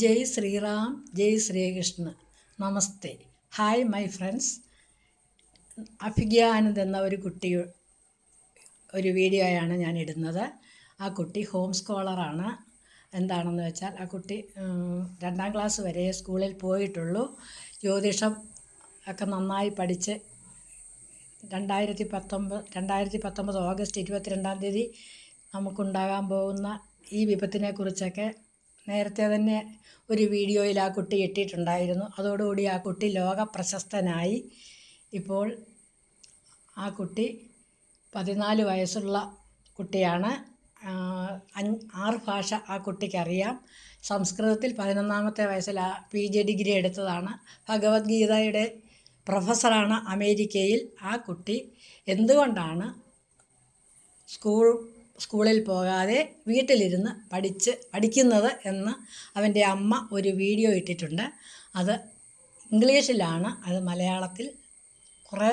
ജയ് ശ്രീറാം ജയ് Shri Krishna namaste hi my friends Abhigyanand എന്ന ഒരു കുട്ടി ഒരു വീഡിയോയാണ് ഞാൻ ഇടുന്നത് ആ കുട്ടി ഹോം സ്കോളറാണ് എന്താണെന്ന് വെച്ചാൽ ആ കുട്ടി രണ്ടാം ക്ലാസ് വരെ സ്കൂളിൽ പോയിട്ടുള്ളൂ ജ്യോതിഷം ഒക്കെ നന്നായി പഠിച്ച് രണ്ടായിരത്തി പത്തൊമ്പത് രണ്ടായിരത്തി പത്തൊമ്പത് ഓഗസ്റ്റ് ഇരുപത്തിരണ്ടാം തീയതി നമുക്കുണ്ടാകാൻ പോകുന്ന ഈ വിപത്തിനെക്കുറിച്ചൊക്കെ നേരത്തെ തന്നെ ഒരു വീഡിയോയിൽ ആ കുട്ടി ഇട്ടിട്ടുണ്ടായിരുന്നു അതോടുകൂടി ആ കുട്ടി ലോക പ്രശസ്തനായി ഇപ്പോൾ ആ കുട്ടി പതിനാല് വയസ്സുള്ള കുട്ടിയാണ് ആറ് ഭാഷ ആ കുട്ടിക്കറിയാം സംസ്കൃതത്തിൽ പതിനൊന്നാമത്തെ വയസ്സിൽ ആ പി ജി ഡിഗ്രി എടുത്തതാണ് ഭഗവത്ഗീതയുടെ പ്രൊഫസറാണ് അമേരിക്കയിൽ ആ കുട്ടി എന്തുകൊണ്ടാണ് സ്കൂൾ സ്കൂളിൽ പോകാതെ വീട്ടിലിരുന്ന് പഠിച്ച് പഠിക്കുന്നത് എന്ന് അവൻ്റെ അമ്മ ഒരു വീഡിയോ ഇട്ടിട്ടുണ്ട് അത് ഇംഗ്ലീഷിലാണ് അത് മലയാളത്തിൽ കുറേ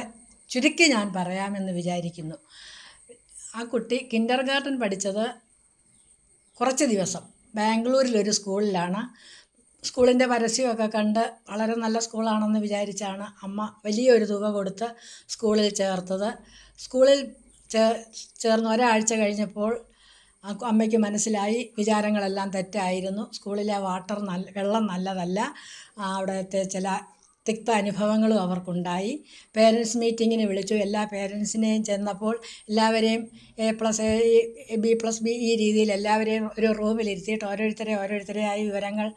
ചുരുക്കി ഞാൻ പറയാമെന്ന് വിചാരിക്കുന്നു ആ കുട്ടി കിൻഡർ ഗാർഡൻ പഠിച്ചത് കുറച്ച് ദിവസം ബാംഗ്ലൂരിലൊരു സ്കൂളിലാണ് സ്കൂളിൻ്റെ പരസ്യമൊക്കെ കണ്ട് വളരെ നല്ല സ്കൂളാണെന്ന് വിചാരിച്ചാണ് അമ്മ വലിയൊരു തുക കൊടുത്ത് സ്കൂളിൽ ചേർത്തത് സ്കൂളിൽ ചേർ ചേർന്ന് ഒരാഴ്ച കഴിഞ്ഞപ്പോൾ അമ്മയ്ക്ക് മനസ്സിലായി വിചാരങ്ങളെല്ലാം തെറ്റായിരുന്നു സ്കൂളിലെ വാട്ടർ നല്ല വെള്ളം നല്ലതല്ല അവിടുത്തെ ചില തിക്ത അനുഭവങ്ങളും അവർക്കുണ്ടായി പേരൻസ് മീറ്റിങ്ങിന് വിളിച്ചു എല്ലാ പേരൻസിനെയും ചെന്നപ്പോൾ എല്ലാവരെയും A plus A B plus B ഈ രീതിയിൽ എല്ലാവരെയും ഒരു റൂമിലിരുത്തിയിട്ട് ഓരോരുത്തരെ ഓരോരുത്തരെയായി വിവരങ്ങൾ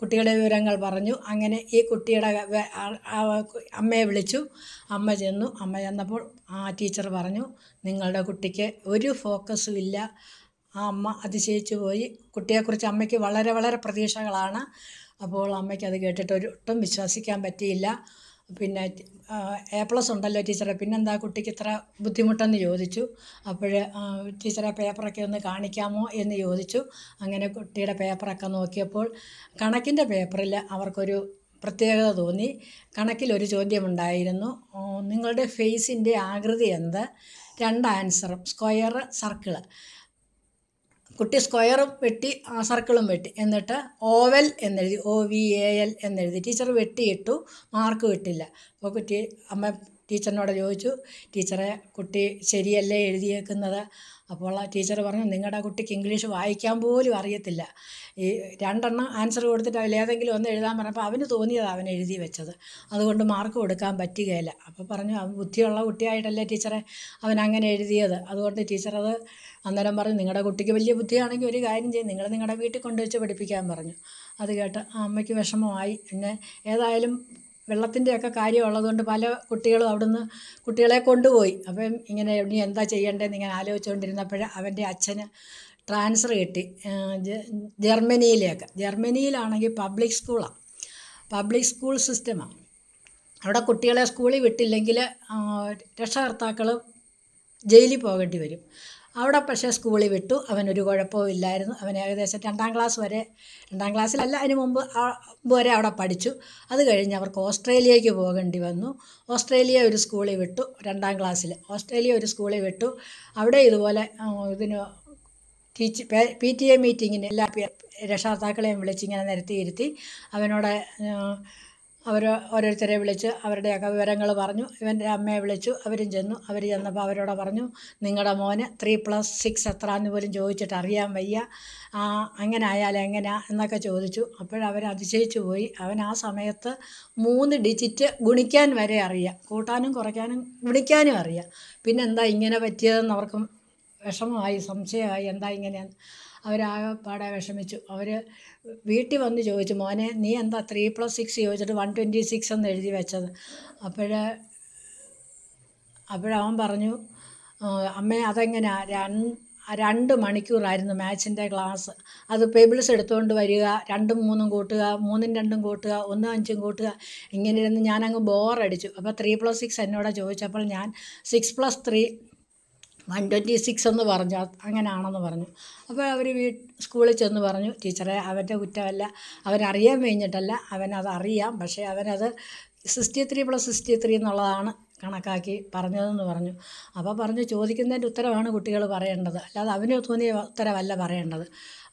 കുട്ടിയുടെ വിവരങ്ങൾ പറഞ്ഞു അങ്ങനെ ഈ കുട്ടിയുടെ അമ്മയെ വിളിച്ചു അമ്മ ചെന്നു അമ്മ ചെന്നപ്പോൾ ആ ടീച്ചർ പറഞ്ഞു നിങ്ങളുടെ കുട്ടിക്ക് ഒരു ഫോക്കസും ഇല്ല ആ അമ്മ അതിശയിച്ചു പോയി കുട്ടിയെക്കുറിച്ച് അമ്മയ്ക്ക് വളരെ വളരെ പ്രതീക്ഷകളാണ് അപ്പോൾ അമ്മയ്ക്ക് അത് കേട്ടിട്ട് ഒട്ടും വിശ്വസിക്കാൻ പറ്റിയില്ല പിന്നെ എ പ്ലസ് ഉണ്ടല്ലോ ടീച്ചറെ പിന്നെന്താ കുട്ടിക്ക് ഇത്ര ബുദ്ധിമുട്ടെന്ന് ചോദിച്ചു അപ്പോൾ ടീച്ചറെ പേപ്പറൊക്കെ ഒന്ന് കാണിക്കാമോ എന്ന് ചോദിച്ചു അങ്ങനെ കുട്ടിയുടെ പേപ്പറൊക്കെ നോക്കിയപ്പോൾ കണക്കിൻ്റെ പേപ്പറിൽ അവർക്കൊരു പ്രത്യേകത തോന്നി കണക്കിലൊരു ചോദ്യമുണ്ടായിരുന്നു നിങ്ങളുടെ ഫേസിൻ്റെ ആകൃതി എന്ത് രണ്ട് ആൻസറും സ്ക്വയർ സർക്കിള് കുട്ടി സ്ക്വയറും വെട്ടി ആ സർക്കിളും വെട്ടി എന്നിട്ട് ഓവൽ എന്നെഴുതി ഒ വി എ എൽ എന്നെഴുതി ടീച്ചർ വെട്ടിയിട്ടു മാർക്ക് കിട്ടില്ല അപ്പോൾ കുട്ടി അമ്മ ടീച്ചറിനോട് ചോദിച്ചു ടീച്ചറെ കുട്ടി ശരിയല്ലേ എഴുതിയേക്കുന്നത് അപ്പോൾ ആ ടീച്ചർ പറഞ്ഞു നിങ്ങളുടെ കുട്ടിക്ക് ഇംഗ്ലീഷ് വായിക്കാൻ പോലും അറിയത്തില്ല ഈ രണ്ടെണ്ണം ആൻസർ കൊടുത്തിട്ട് അതിൽ ഏതെങ്കിലും ഒന്ന് എഴുതാൻ പറഞ്ഞപ്പോൾ അവന് തോന്നിയതാണ് അവൻ എഴുതി വെച്ചത് അതുകൊണ്ട് മാർക്ക് കൊടുക്കാൻ പറ്റുകയില്ല അപ്പോൾ പറഞ്ഞു അവൻ ബുദ്ധിയുള്ള കുട്ടിയായിട്ടല്ലേ ടീച്ചറെ അവൻ അങ്ങനെ എഴുതിയത് അതുകൊണ്ട് ടീച്ചറത് അന്നേരം പറഞ്ഞു നിങ്ങളുടെ കുട്ടിക്ക് വലിയ ബുദ്ധിയാണെങ്കിൽ ഒരു കാര്യം ചെയ്യും നിങ്ങൾ നിങ്ങളുടെ വീട്ടിൽ കൊണ്ടുവച്ച് പഠിപ്പിക്കാൻ പറഞ്ഞു അത് കേട്ട് ആ അമ്മയ്ക്ക് വിഷമമായി പിന്നെ ഏതായാലും വെള്ളത്തിൻ്റെയൊക്കെ ഉള്ളതുകൊണ്ട് പല കുട്ടികളും അവിടുന്ന് കുട്ടികളെ കൊണ്ടുപോയി അപ്പം ഇങ്ങനെ ഇനി എന്താ ചെയ്യേണ്ടതെന്ന് ഇങ്ങനെ ആലോചിച്ചുകൊണ്ടിരുന്നപ്പോൾ അവൻ്റെ അച്ഛന് ട്രാൻസ്ഫർ കിട്ടി ജർമ്മനിയിലേക്ക് ജർമ്മനിയിലാണെങ്കിൽ പബ്ലിക് സ്കൂളാണ് പബ്ലിക് സ്കൂൾ സിസ്റ്റമാണ് അവിടെ കുട്ടികളെ സ്കൂളിൽ വിട്ടില്ലെങ്കിൽ രക്ഷകർത്താക്കൾ ജയിലിൽ പോകേണ്ടി വരും അവിടെ പക്ഷേ സ്കൂളിൽ വിട്ടു അവനൊരു കുഴപ്പവും ഇല്ലായിരുന്നു അവൻ ഏകദേശം രണ്ടാം ക്ലാസ് വരെ രണ്ടാം ക്ലാസ്സിലല്ല അതിന് മുമ്പ് വരെ അവിടെ പഠിച്ചു അത് കഴിഞ്ഞ് അവർക്ക് ഓസ്ട്രേലിയയ്ക്ക് പോകേണ്ടി വന്നു ഓസ്ട്രേലിയ ഒരു സ്കൂളിൽ വിട്ടു രണ്ടാം ക്ലാസ്സിൽ ഓസ്ട്രേലിയ ഒരു സ്കൂളിൽ വിട്ടു അവിടെ ഇതുപോലെ ഇതിന് ടീച്ച് പി ടി എ മീറ്റിങ്ങിന് എല്ലാ രക്ഷകർത്താക്കളെയും വിളിച്ചിങ്ങനെ നിരത്തിയിരുത്തി അവനോട് അവർ ഓരോരുത്തരെ വിളിച്ച് അവരുടെയൊക്കെ വിവരങ്ങൾ പറഞ്ഞു ഇവൻ്റെ അമ്മയെ വിളിച്ചു അവരും ചെന്നു അവർ ചെന്നപ്പോൾ അവരോട് പറഞ്ഞു നിങ്ങളുടെ മോന് ത്രീ പ്ലസ് സിക്സ് എന്ന് പോലും ചോദിച്ചിട്ട് അറിയാൻ വയ്യ അങ്ങനെ ആയാലും എങ്ങനെയാ എന്നൊക്കെ ചോദിച്ചു അപ്പോഴവർ അതിശയിച്ചു പോയി അവൻ ആ സമയത്ത് മൂന്ന് ഡിജിറ്റ് ഗുണിക്കാൻ വരെ അറിയാം കൂട്ടാനും കുറയ്ക്കാനും ഗുണിക്കാനും അറിയാം പിന്നെന്താ ഇങ്ങനെ പറ്റിയതെന്ന് അവർക്കും വിഷമമായി സംശയമായി എന്താ ഇങ്ങനെയാണ് പാടെ വിഷമിച്ചു അവർ വീട്ടിൽ വന്ന് ചോദിച്ചു മോനെ നീ എന്താ ത്രീ പ്ലസ് സിക്സ് ചോദിച്ചിട്ട് വൺ ട്വൻറ്റി സിക്സ് എന്ന് എഴുതി വെച്ചത് അപ്പോഴേ അപ്പോഴവൻ പറഞ്ഞു അമ്മേ അതെങ്ങനെയാ രണ്ട് രണ്ട് മണിക്കൂറായിരുന്നു മാത്സിൻ്റെ ക്ലാസ് അത് പേബിൾസ് എടുത്തുകൊണ്ട് വരിക രണ്ടും മൂന്നും കൂട്ടുക മൂന്നും രണ്ടും കൂട്ടുക ഒന്നും അഞ്ചും കൂട്ടുക ഇങ്ങനെ ഇരുന്ന് ഞാനങ്ങ് ബോറടിച്ചു അപ്പോൾ ത്രീ പ്ലസ് സിക്സ് എന്നോട് ചോദിച്ചപ്പോൾ ഞാൻ six plus three one twenty six എന്ന് പറഞ്ഞു അങ്ങനെയാണെന്ന് പറഞ്ഞു അപ്പോൾ അവർ വീ സ്കൂളിൽ ചെന്ന് പറഞ്ഞു ടീച്ചറെ അവൻ്റെ കുറ്റമല്ല അവനറിയാൻ കഴിഞ്ഞിട്ടല്ല അവനത് അറിയാം പക്ഷേ അവനത് sixty three plus sixty three എന്നുള്ളതാണ് കണക്കാക്കി പറഞ്ഞതെന്ന് പറഞ്ഞു അപ്പോൾ പറഞ്ഞു ചോദിക്കുന്നതിൻ്റെ ഉത്തരവാണ് കുട്ടികൾ പറയേണ്ടത് അല്ലാതെ അവന് തോന്നിയ ഉത്തരവല്ല പറയേണ്ടത്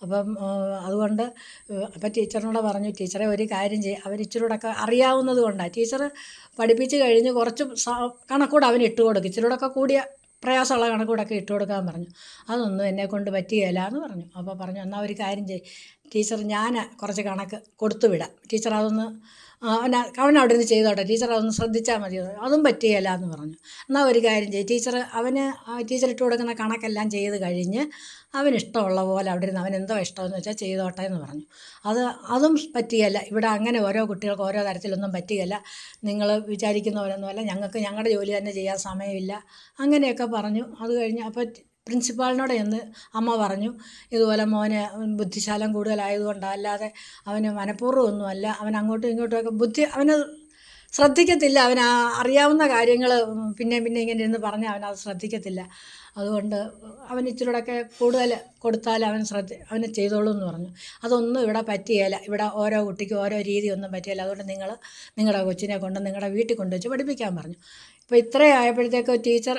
അപ്പം അതുകൊണ്ട് അപ്പം ടീച്ചറിനോട് പറഞ്ഞു ടീച്ചറെ ഒരു കാര്യം ചെയ്യും അവർ ഇച്ചിരൂടൊക്കെ അറിയാവുന്നത് കൊണ്ടാണ് ടീച്ചർ പഠിപ്പിച്ച് കഴിഞ്ഞ് കുറച്ച് കണക്കൂടെ അവൻ ഇട്ട് കൊടുക്കും ഇച്ചിരൂടൊക്കെ കൂടിയ പ്രയാസമുള്ള കണക്കൂടൊക്കെ ഇട്ട് കൊടുക്കാൻ പറഞ്ഞു അതൊന്നും എന്നെക്കൊണ്ട് പറ്റുകയില്ല എന്ന് പറഞ്ഞു അപ്പോൾ പറഞ്ഞു എന്നാൽ ഒരു കാര്യം ചെയ്യ് ടീച്ചർ ഞാൻ കുറച്ച് കണക്ക് കൊടുത്തു വിടാം ടീച്ചർ അതൊന്ന് അവൻ അവൻ അവിടെ നിന്ന് ചെയ്തോട്ടെ ടീച്ചർ അതൊന്ന് ശ്രദ്ധിച്ചാൽ മതി അതും പറ്റുകയില്ല എന്ന് പറഞ്ഞു എന്നാൽ ഒരു കാര്യം ചെയ്യും ടീച്ചർ അവന് ടീച്ചർ ഇട്ട് കൊടുക്കുന്ന കണക്കെല്ലാം ചെയ്ത് കഴിഞ്ഞ് അവനിഷ്ടമുള്ള പോലെ അവിടെ ഇരുന്ന് അവൻ എന്തോ ഇഷ്ടമെന്ന് വെച്ചാൽ ചെയ്തോട്ടെ എന്ന് പറഞ്ഞു അത് അതും പറ്റുകയില്ല ഇവിടെ അങ്ങനെ ഓരോ കുട്ടികൾക്ക് ഓരോ തരത്തിലൊന്നും പറ്റുകയില്ല നിങ്ങൾ വിചാരിക്കുന്നവരൊന്നുമല്ല ഞങ്ങൾക്ക് ഞങ്ങളുടെ ജോലി തന്നെ ചെയ്യാൻ സമയമില്ല അങ്ങനെയൊക്കെ പറഞ്ഞു അത് കഴിഞ്ഞ് അപ്പോൾ പ്രിൻസിപ്പാളിനോട് എന്ന് അമ്മ പറഞ്ഞു ഇതുപോലെ മോന് ബുദ്ധിശാലം കൂടുതലായതുകൊണ്ട് അല്ലാതെ അവന് മനഃപൂർവ്വമൊന്നുമല്ല ഒന്നുമല്ല അവൻ അങ്ങോട്ടും ഇങ്ങോട്ടുമൊക്കെ ബുദ്ധി അവന് ശ്രദ്ധിക്കത്തില്ല അവൻ അറിയാവുന്ന കാര്യങ്ങൾ പിന്നെ പിന്നെ ഇങ്ങനെ ഇരുന്ന് പറഞ്ഞ് അവൻ അത് ശ്രദ്ധിക്കത്തില്ല അതുകൊണ്ട് അവൻ ഇച്ചിരൂടെയൊക്കെ കൂടുതൽ കൊടുത്താൽ അവൻ ശ്രദ്ധി അവന് ചെയ്തോളൂ എന്ന് പറഞ്ഞു അതൊന്നും ഇവിടെ പറ്റിയേല ഇവിടെ ഓരോ കുട്ടിക്കും ഓരോ രീതി ഒന്നും പറ്റിയേല അതുകൊണ്ട് നിങ്ങൾ നിങ്ങളുടെ കൊച്ചിനെ കൊണ്ട് നിങ്ങളുടെ വീട്ടിൽ കൊണ്ടുവച്ച് പഠിപ്പിക്കാൻ പറഞ്ഞു ഇപ്പോൾ ഇത്രയായപ്പോഴത്തേക്ക് ടീച്ചർ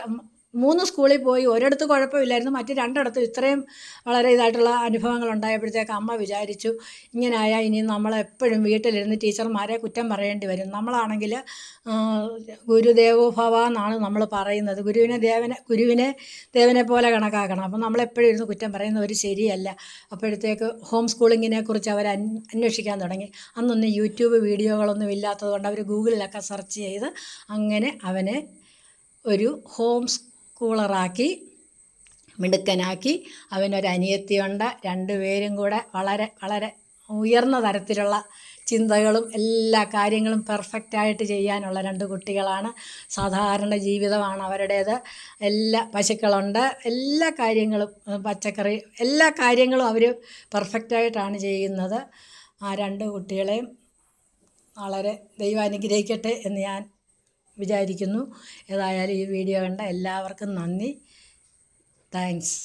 മൂന്ന് സ്കൂളിൽ പോയി ഒരിടത്ത് കുഴപ്പമില്ലായിരുന്നു മറ്റ് രണ്ടിടത്ത് ഇത്രയും വളരെ ഇതായിട്ടുള്ള അനുഭവങ്ങൾ ഉണ്ടായപ്പോഴത്തേക്ക് അമ്മ വിചാരിച്ചു ഇങ്ങനെയായാൽ ഇനി നമ്മളെപ്പോഴും വീട്ടിലിരുന്ന് ടീച്ചർമാരെ കുറ്റം പറയേണ്ടി വരും നമ്മളാണെങ്കിൽ ഗുരുദേവോ എന്നാണ് നമ്മൾ പറയുന്നത് ഗുരുവിനെ ദേവനെ ഗുരുവിനെ ദേവനെ പോലെ കണക്കാക്കണം അപ്പം നമ്മളെപ്പോഴും ഇരുന്ന് കുറ്റം പറയുന്നത് ഒരു ശരിയല്ല അപ്പോഴത്തേക്ക് ഹോം സ്കൂളിങ്ങിനെ കുറിച്ച് അവർ അന്വേഷിക്കാൻ തുടങ്ങി അന്നൊന്നും യൂട്യൂബ് വീഡിയോകളൊന്നും ഇല്ലാത്തതുകൊണ്ട് അവർ ഗൂഗിളിലൊക്കെ സെർച്ച് ചെയ്ത് അങ്ങനെ അവനെ ഒരു ഹോം കൂളറാക്കി മിടുക്കനാക്കി അവനൊരനിയത്തിയുണ്ട് പേരും കൂടെ വളരെ വളരെ ഉയർന്ന തരത്തിലുള്ള ചിന്തകളും എല്ലാ കാര്യങ്ങളും പെർഫെക്റ്റായിട്ട് ചെയ്യാനുള്ള രണ്ട് കുട്ടികളാണ് സാധാരണ ജീവിതമാണ് അവരുടേത് എല്ലാ പശുക്കളുണ്ട് എല്ലാ കാര്യങ്ങളും പച്ചക്കറി എല്ലാ കാര്യങ്ങളും അവർ പെർഫെക്റ്റായിട്ടാണ് ചെയ്യുന്നത് ആ രണ്ട് കുട്ടികളെയും വളരെ ദൈവം അനുഗ്രഹിക്കട്ടെ എന്ന് ഞാൻ വിചാരിക്കുന്നു ഏതായാലും ഈ വീഡിയോ കണ്ട എല്ലാവർക്കും നന്ദി താങ്ക്സ്